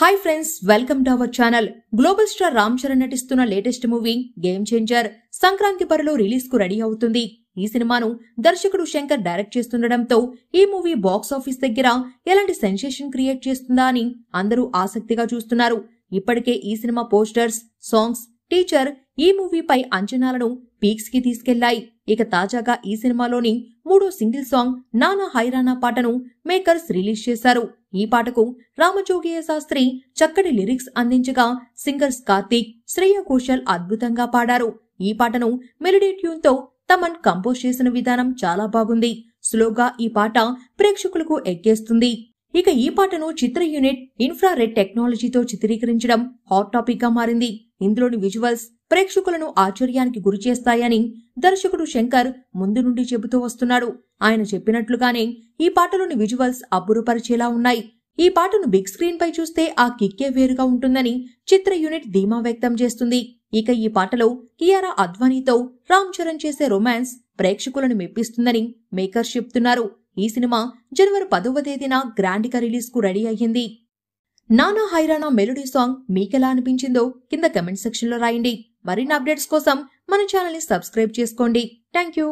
hi friends welcome to our channel global star Ram Charan నటిస్తున్న latest movie game changer Sankranti పరలో release కు ready అవుతుంది ఈ సినిమాను దర్శకుడు శంకర్ డైరెక్ట్ చేస్తుండటంతో ఈ మూవీ బాక్స్ ఆఫీస్ దగ్గర ఎలాంటి సెన్సేషన్ క్రియేట్ చేస్తుందా అని అందరూ ఆసక్తిగా చూస్తున్నారు ఇప్పటికే ఈ సినిమా పోస్టర్స్ సాంగ్స్ టీచర్ ఈ మూవీపై అంచనాలను పీక్స్ కి తీసుకెళ్లాయి ఇక తాజాగా ఈ సినిమాలోని మూడో సింగిల్ సాంగ్ నానా హైరానా పాటను మేకర్స్ రిలీజ్ చేశారు ఈ పాటకు రామజోగియ శాస్త్రి చక్కటి లిరిక్స్ అందించగా సింగర్స్ కార్తీక్ శ్రేయ ఘోషల్ అద్భుతంగా పాడారు ఈ పాటను మెలడీ ట్యూన్తో తమన్ కంపోజ్ చేసిన విధానం చాలా బాగుంది స్లోగా ఈ పాట ప్రేక్షకులకు ఎక్కేస్తుంది ఇక ఈ పాటను చిత్ర యూనిట్ ఇన్ఫ్రారెడ్ టెక్నాలజీతో చిత్రీకరించడం హాట్ టాపిక్ గా మారింది ఇందులోని విజువల్స్ ప్రేక్షకులను ఆశ్చర్యానికి గురిచేస్తాయని దర్శకుడు శంకర్ ముందు నుండి చెబుతూ వస్తున్నాడు ఆయన చెప్పినట్లుగానే ఈ పాటలోని విజువల్స్ అబ్బురుపరిచేలా ఉన్నాయి ఈ పాటను బిగ్ స్క్రీన్ పై చూస్తే ఆ కిక్కే వేరుగా ఉంటుందని చిత్ర యూనిట్ ధీమా వ్యక్తం చేస్తుంది ఇక ఈ పాటలో కియారా అద్వానీతో రామ్ చరణ్ చేసే రొమాన్స్ ప్రేక్షకులను మెప్పిస్తుందని మేకర్స్ చెప్తున్నారు ఈ సినిమా జనవరి పదవ తేదీన గ్రాండ్గా రిలీజ్కు రెడీ అయ్యింది నానా హైరానా మెలోడీ సాంగ్ మీకెలా అనిపించిందో కింద కమెంట్ సెక్షన్లో రాయండి మరిన్ని అప్డేట్స్ కోసం మన ఛానల్ని సబ్స్క్రైబ్ చేసుకోండి థ్యాంక్ యూ